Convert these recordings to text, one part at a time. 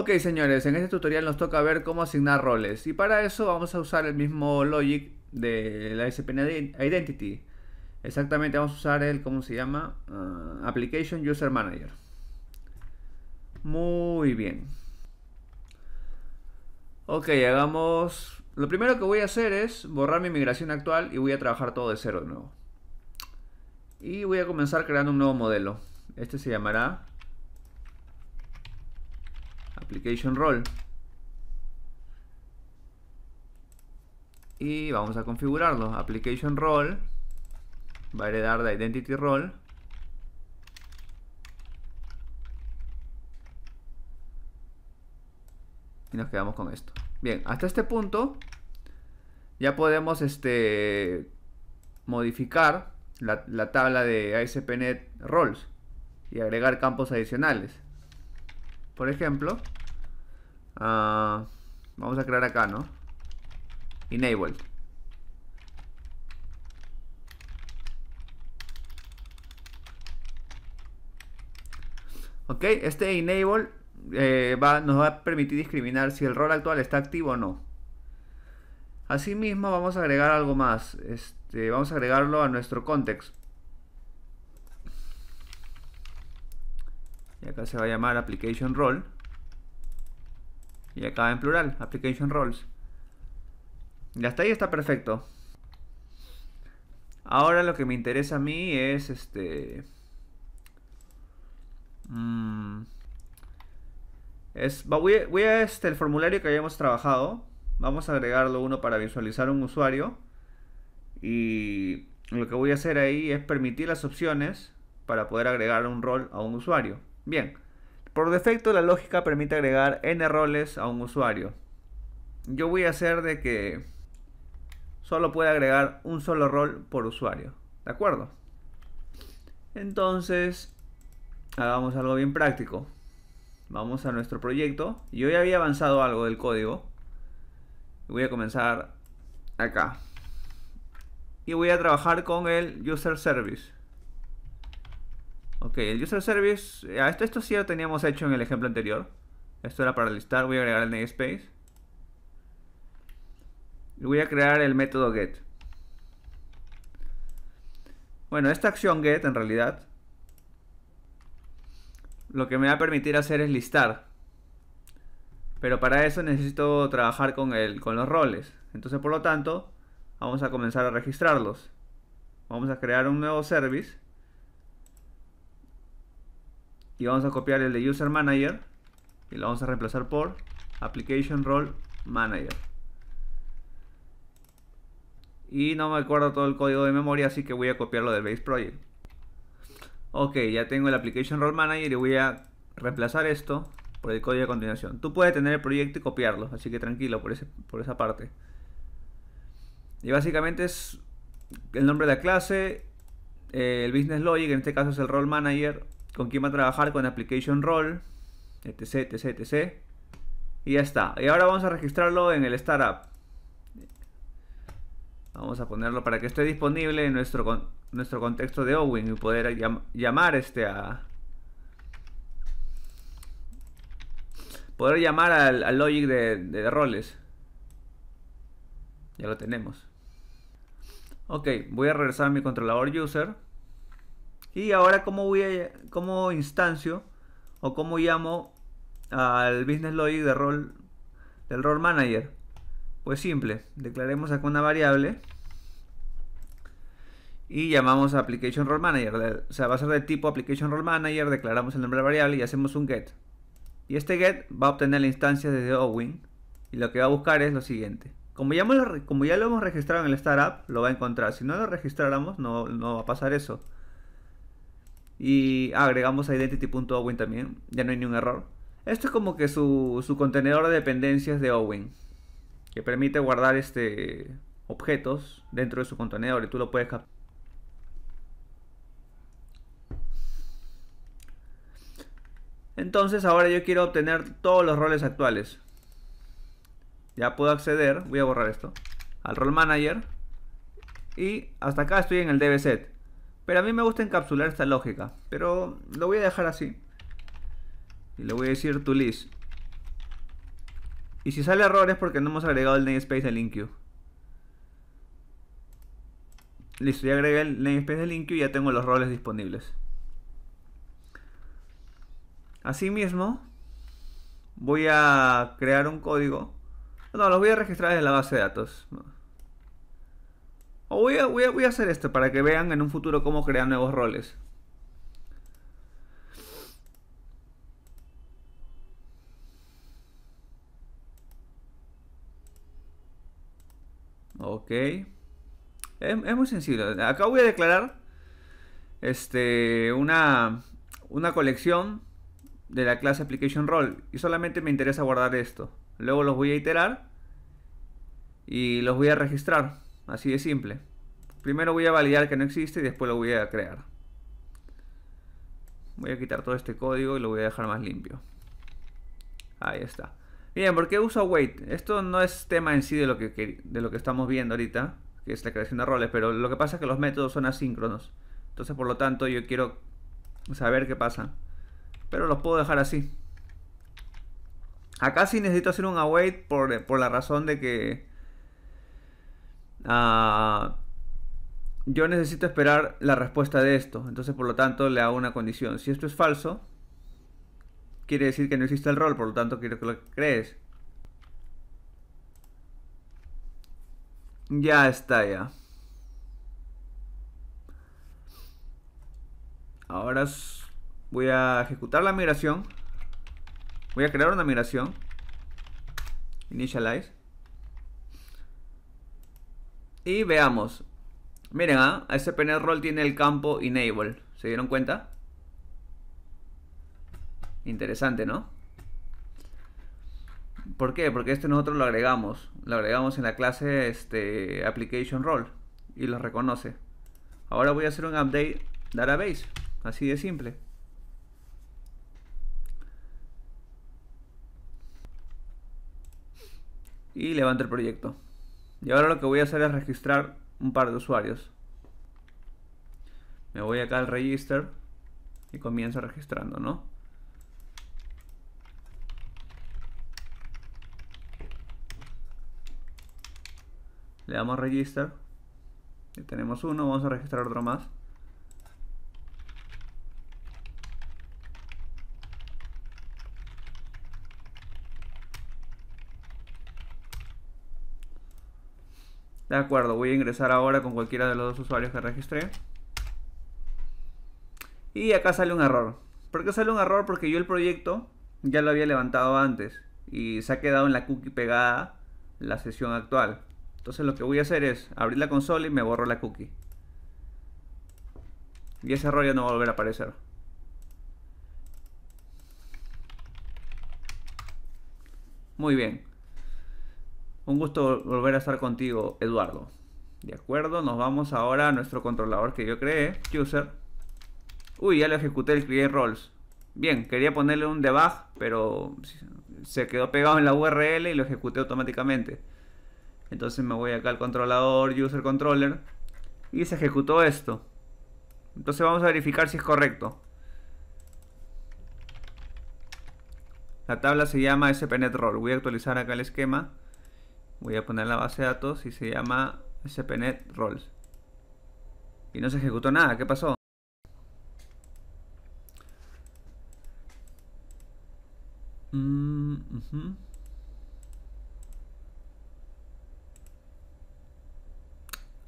Ok señores, en este tutorial nos toca ver cómo asignar roles y para eso vamos a usar el mismo logic de la SPN Identity. Exactamente, vamos a usar el, ¿cómo se llama? Ah, Application User Manager. Muy bien. Ok, hagamos... Lo primero que voy a hacer es borrar mi migración actual y voy a trabajar todo de cero de nuevo. Y voy a comenzar creando un nuevo modelo. Este se llamará application role. Y vamos a configurarlo. Application role va a heredar de identity role. Y nos quedamos con esto. Bien, hasta este punto ya podemos este, modificar la, la tabla de ASP.NET Roles y agregar campos adicionales. Por ejemplo, Ah, vamos a crear acá, ¿no? Enable. Ok, este enable eh, va, nos va a permitir discriminar si el rol actual está activo o no. Asimismo vamos a agregar algo más. Este, vamos a agregarlo a nuestro context. Y acá se va a llamar application role. Y acá en plural, application roles. Y hasta ahí está perfecto. Ahora lo que me interesa a mí es este... Mm, es, voy a, este, el formulario que habíamos trabajado. Vamos a agregarlo uno para visualizar un usuario. Y lo que voy a hacer ahí es permitir las opciones para poder agregar un rol a un usuario. Bien. Por defecto la lógica permite agregar n roles a un usuario. Yo voy a hacer de que solo pueda agregar un solo rol por usuario. ¿De acuerdo? Entonces, hagamos algo bien práctico. Vamos a nuestro proyecto. Yo ya había avanzado algo del código. Voy a comenzar acá. Y voy a trabajar con el user service. Ok, el user service. Eh, esto, esto sí lo teníamos hecho en el ejemplo anterior. Esto era para listar. Voy a agregar el namespace. Y voy a crear el método get. Bueno, esta acción get en realidad lo que me va a permitir hacer es listar. Pero para eso necesito trabajar con, el, con los roles. Entonces, por lo tanto, vamos a comenzar a registrarlos. Vamos a crear un nuevo service y vamos a copiar el de User Manager y lo vamos a reemplazar por Application Role Manager. Y no me acuerdo todo el código de memoria, así que voy a copiarlo del Base Project. Ok, ya tengo el Application Role Manager y voy a reemplazar esto por el código de continuación. Tú puedes tener el proyecto y copiarlo, así que tranquilo por, por esa parte. Y básicamente es el nombre de la clase, eh, el Business Logic, en este caso es el Role Manager, con quién va a trabajar, con application role, etc, etc, etc. Y ya está. Y ahora vamos a registrarlo en el startup. Vamos a ponerlo para que esté disponible en nuestro, nuestro contexto de Owen y poder llamar este a... Poder llamar al, logic de, de roles. Ya lo tenemos. Ok, voy a regresar a mi controlador user. Y ahora cómo voy a, instancio o cómo llamo al business logic del role manager. Pues simple, declaremos acá una variable y llamamos a application role manager. O sea, va a ser de tipo application role manager, declaramos el nombre de variable y hacemos un get. Y este get va a obtener la instancia desde Owen y lo que va a buscar es lo siguiente. Como ya, como ya lo hemos registrado en el startup, lo va a encontrar. Si no lo registráramos, no va a pasar eso y agregamos a identity.owen también, ya no hay ningún error. Esto es como que su, contenedor de dependencias de Owen, que permite guardar este objetos dentro de su contenedor y tú lo puedes Entonces ahora yo quiero obtener todos los roles actuales. Ya puedo acceder, voy a borrar esto, al role manager. Y hasta acá estoy en el DB set. Pero a mí me gusta encapsular esta lógica. Pero lo voy a dejar así. Y le voy a decir to list. Y si sale error es porque no hemos agregado el namespace de InQ. Listo, ya agregué el namespace del InQ y ya tengo los roles disponibles. Asimismo, voy a crear un código. No, los voy a registrar desde la base de datos voy a, hacer esto para que vean en un futuro cómo crear nuevos roles. Ok. Es, muy sencillo. Acá voy a declarar este, una, colección de la clase application Y solamente me interesa guardar esto. Luego los voy a iterar y los voy a registrar. Así de simple. Primero voy a validar que no existe y después lo voy a crear. Voy a quitar todo este código y lo voy a dejar más limpio. Ahí está. Bien, ¿por qué uso await? Esto no es tema en sí de lo que, lo que estamos viendo ahorita, que es la creación de roles, pero lo que pasa es que los métodos son asíncronos. Entonces, por lo tanto, yo quiero saber qué pasa. Pero los puedo dejar así. Acá sí necesito hacer un await por la razón de que Ah, yo necesito esperar la respuesta de esto. Entonces, por lo tanto, le hago una condición. Si esto es falso, quiere decir que no existe el rol, por lo tanto, quiero que lo crees. Ya está, ya. Ahora voy a ejecutar la migración. Voy a crear una migración. Initialize. Y veamos. Miren, ¿ah? a este ese tiene el campo enable. ¿Se dieron cuenta? Interesante, ¿no? ¿Por qué? Porque este nosotros lo agregamos. Lo agregamos en la clase este, application role. Y lo reconoce. Ahora voy a hacer un update database. Así de simple. Y levanto el proyecto. Y ahora lo que voy a hacer es registrar un par de usuarios. Me voy acá al register y comienzo registrando, ¿no? Le damos register. Ya tenemos uno, vamos a registrar otro más. De acuerdo, voy a ingresar ahora con cualquiera de los dos usuarios que registré. Y acá sale un error. ¿Por qué sale un error? Porque yo el proyecto ya lo había levantado antes y se ha quedado en la cookie pegada la sesión actual. Entonces lo que voy a hacer es abrir la consola y me borro la cookie. Y ese error ya no va a volver a aparecer. Muy bien. Un gusto volver a estar contigo, Eduardo. De acuerdo, nos vamos ahora a nuestro controlador que yo creé, user. Uy, ya le ejecuté el create roles. Bien, quería ponerle un debug, pero se quedó pegado en la URL y lo ejecuté automáticamente. Entonces me voy acá al controlador, user controller, y se ejecutó esto. Entonces vamos a verificar si es correcto. La tabla se llama spnet Voy a actualizar acá el esquema voy a poner la base de datos y se llama spnet roles. Y no se ejecutó nada, ¿qué pasó? Mm,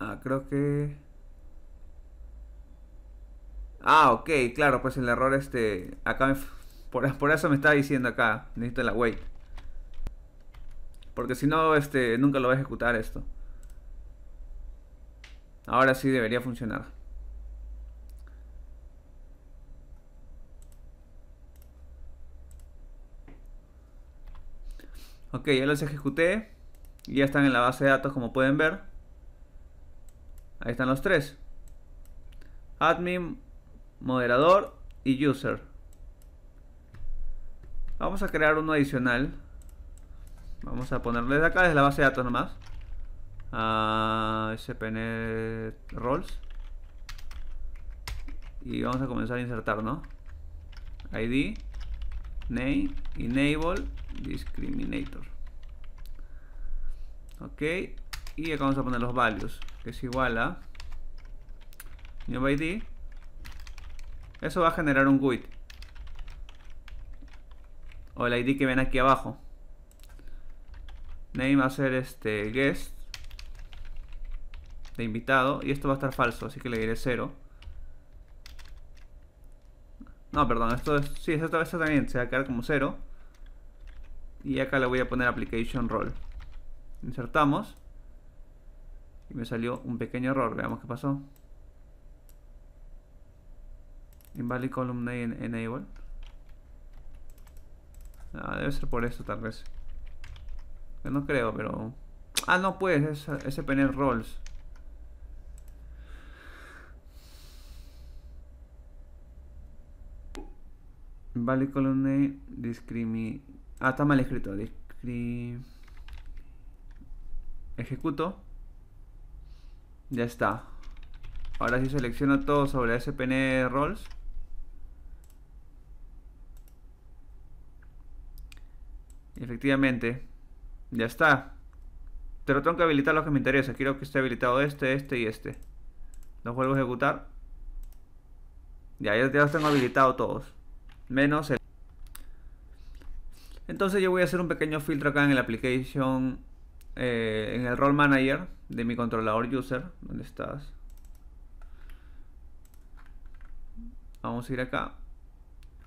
ah, creo que... Ah, ok, claro, pues el error este... Acá por, por eso me estaba diciendo acá, necesito la wait. Porque si no, este, nunca lo va a ejecutar esto. Ahora sí debería funcionar. Ok, ya los ejecuté. Y ya están en la base de datos como pueden ver. Ahí están los tres. Admin, moderador y user. Vamos a crear uno adicional. Vamos a ponerle de acá desde la base de datos nomás. A ah, spnet roles. Y vamos a comenzar a insertar, ¿no? ID, name, enable, discriminator. Ok. Y acá vamos a poner los values, que es igual a new ID. Eso va a generar un GUID. O el ID que ven aquí abajo name va hacer este guest de invitado y esto va a estar falso, así que le diré 0. No, perdón, esto es, sí, esta vez también se va a quedar como 0. Y acá le voy a poner application role. Insertamos. Y me salió un pequeño error, veamos qué pasó. Invalid column name enable. Ah, debe ser por esto tal vez. No creo, pero... Ah, no, puedes. es SPN Rolls. Vale, columna discrimi... Ah, está mal escrito. Discri... Ejecuto. Ya está. Ahora sí selecciono todo sobre SPN Rolls. Efectivamente, ya está. Pero tengo que habilitar lo que me interesa, Quiero que esté habilitado este, este y este. Los vuelvo a ejecutar. Ya, ya los tengo habilitados todos. Menos el... Entonces yo voy a hacer un pequeño filtro acá en el application, eh, en el role manager de mi controlador user. ¿Dónde estás? Vamos a ir acá.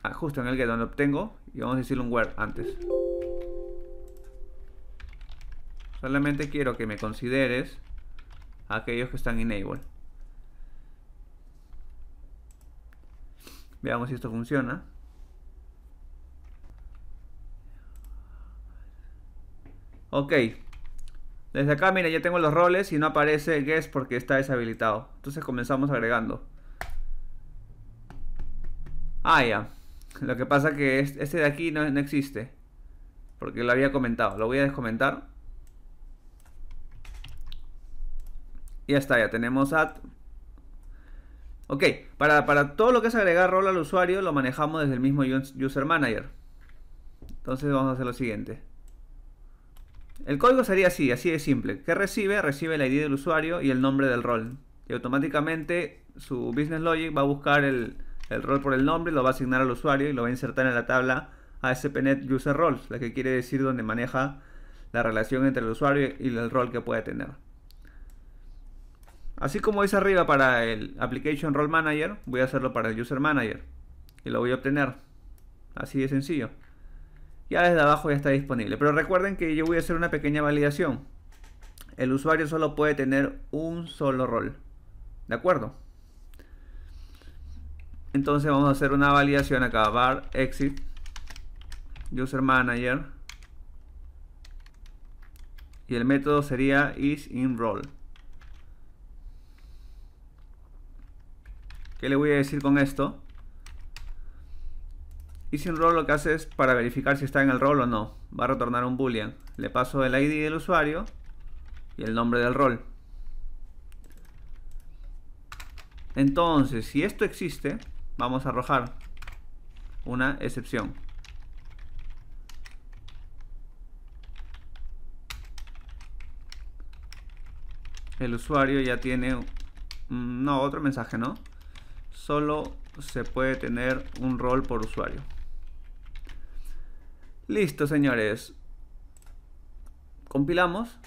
Ah, justo en el que donde obtengo. Y vamos a decirle un where antes. Solamente quiero que me consideres aquellos que están enable. Veamos si esto funciona. Ok. Desde acá, mira, ya tengo los roles y no aparece guest porque está deshabilitado. Entonces comenzamos agregando. Ah, ya. Lo que pasa es que este de aquí no, no existe. Porque lo había comentado. Lo voy a descomentar. Y ya está, ya tenemos at. Ok, para, todo lo que es agregar rol al usuario lo manejamos desde el mismo user manager. Entonces vamos a hacer lo siguiente. El código sería así, así de simple. ¿Qué recibe? Recibe la ID del usuario y el nombre del rol. Y automáticamente su business logic va a buscar el, rol por el nombre, lo va a asignar al usuario y lo va a insertar en la tabla ASP.NET User Roles, la que quiere decir donde maneja la relación entre el usuario y el rol que puede tener. Así como es arriba para el Application Role Manager, voy a hacerlo para el User Manager. Y lo voy a obtener. Así de sencillo. Ya desde abajo ya está disponible. Pero recuerden que yo voy a hacer una pequeña validación. El usuario solo puede tener un solo rol. ¿De acuerdo? Entonces vamos a hacer una validación acá. Bar exit. User Manager. Y el método sería is le voy a decir con esto? Y un rol lo que hace es para verificar si está en el rol o no. Va a retornar un boolean. Le paso el ID del usuario y el nombre del rol. Entonces, si esto existe, vamos a arrojar una excepción. El usuario ya tiene... No, otro mensaje, ¿no? solo se puede tener un rol por usuario. Listo, señores. Compilamos.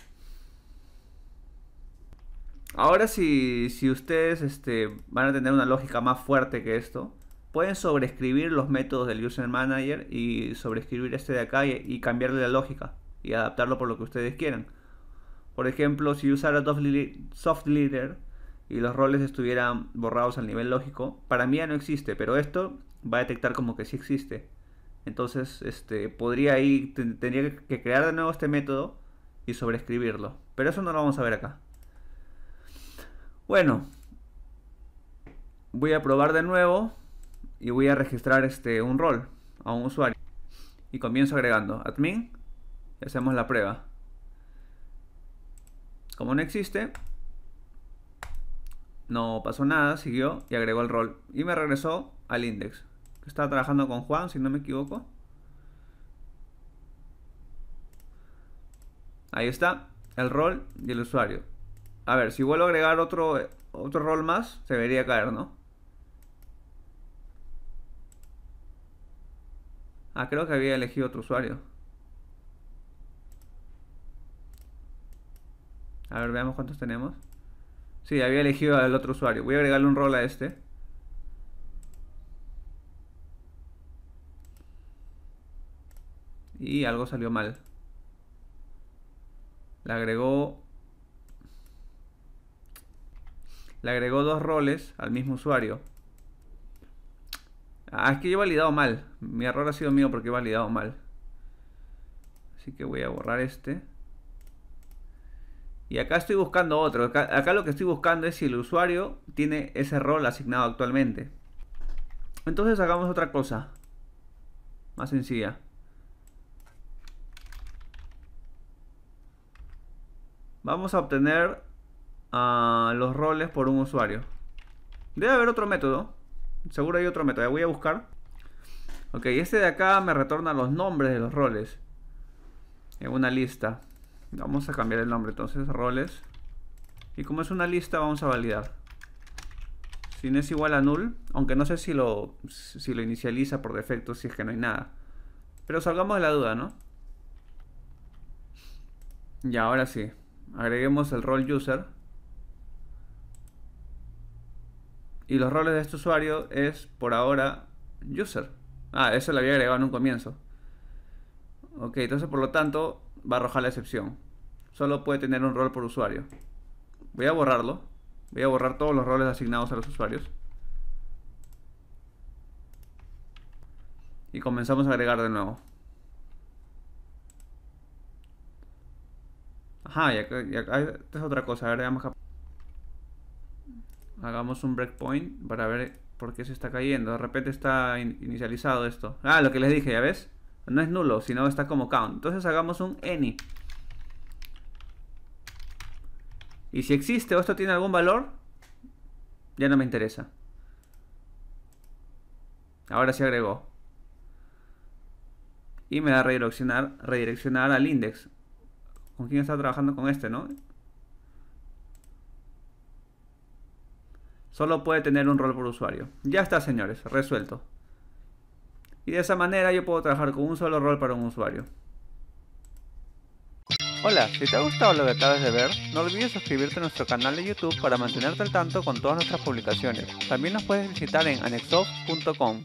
Ahora si, si ustedes este, van a tener una lógica más fuerte que esto, pueden sobreescribir los métodos del User Manager y sobreescribir este de acá y, y cambiarle la lógica y adaptarlo por lo que ustedes quieran. Por ejemplo, si usara soft leader y los roles estuvieran borrados al nivel lógico, para mí ya no existe, pero esto va a detectar como que sí existe. Entonces, este, podría ahí, tendría que crear de nuevo este método y sobreescribirlo. Pero eso no lo vamos a ver acá. Bueno, voy a probar de nuevo y voy a registrar este, un rol a un usuario. Y comienzo agregando admin y hacemos la prueba. Como no existe, no pasó nada, siguió y agregó el rol. Y me regresó al index. estaba trabajando con Juan, si no me equivoco. Ahí está, el rol y el usuario. A ver, si vuelvo a agregar otro, otro rol más, se vería caer, ¿no? Ah, creo que había elegido otro usuario. A ver, veamos cuántos tenemos. Sí, había elegido al otro usuario. Voy a agregarle un rol a este. Y algo salió mal. Le agregó... Le agregó dos roles al mismo usuario. Ah, es que yo he validado mal. Mi error ha sido mío porque he validado mal. Así que voy a borrar este. Y acá estoy buscando otro. Acá, lo que estoy buscando es si el usuario tiene ese rol asignado actualmente. Entonces hagamos otra cosa. Más sencilla. Vamos a obtener ah, los roles por un usuario. Debe haber otro método. Seguro hay otro método. Ya voy a buscar. Ok, este de acá me retorna los nombres de los roles. En una lista. Vamos a cambiar el nombre entonces, roles. Y como es una lista, vamos a validar. Si no es igual a null, aunque no sé si lo, lo inicializa por defecto, si es que no hay nada. Pero salgamos de la duda, ¿no? Y ahora sí. Agreguemos el rol user. Y los roles de este usuario es, por ahora, user. Ah, eso lo había agregado en un comienzo. Ok, entonces por lo tanto va a arrojar la excepción. Solo puede tener un rol por usuario. Voy a borrarlo. Voy a borrar todos los roles asignados a los usuarios. Y comenzamos a agregar de nuevo. Ajá, y acá, es otra cosa. Hagamos un breakpoint para ver por qué se está cayendo. De repente está inicializado esto. Ah, lo que les dije, ¿ya ves? No es nulo, sino está como count. Entonces hagamos un any. Y si existe o esto tiene algún valor, ya no me interesa. Ahora sí agregó. Y me da a redireccionar, redireccionar al index. ¿Con quién está trabajando con este, no? Solo puede tener un rol por usuario. Ya está, señores, resuelto y de esa manera yo puedo trabajar con un solo rol para un usuario. Hola, si te ha gustado lo que acabas de ver, no olvides suscribirte a nuestro canal de YouTube para mantenerte al tanto con todas nuestras publicaciones. También nos puedes visitar en anexoft.com.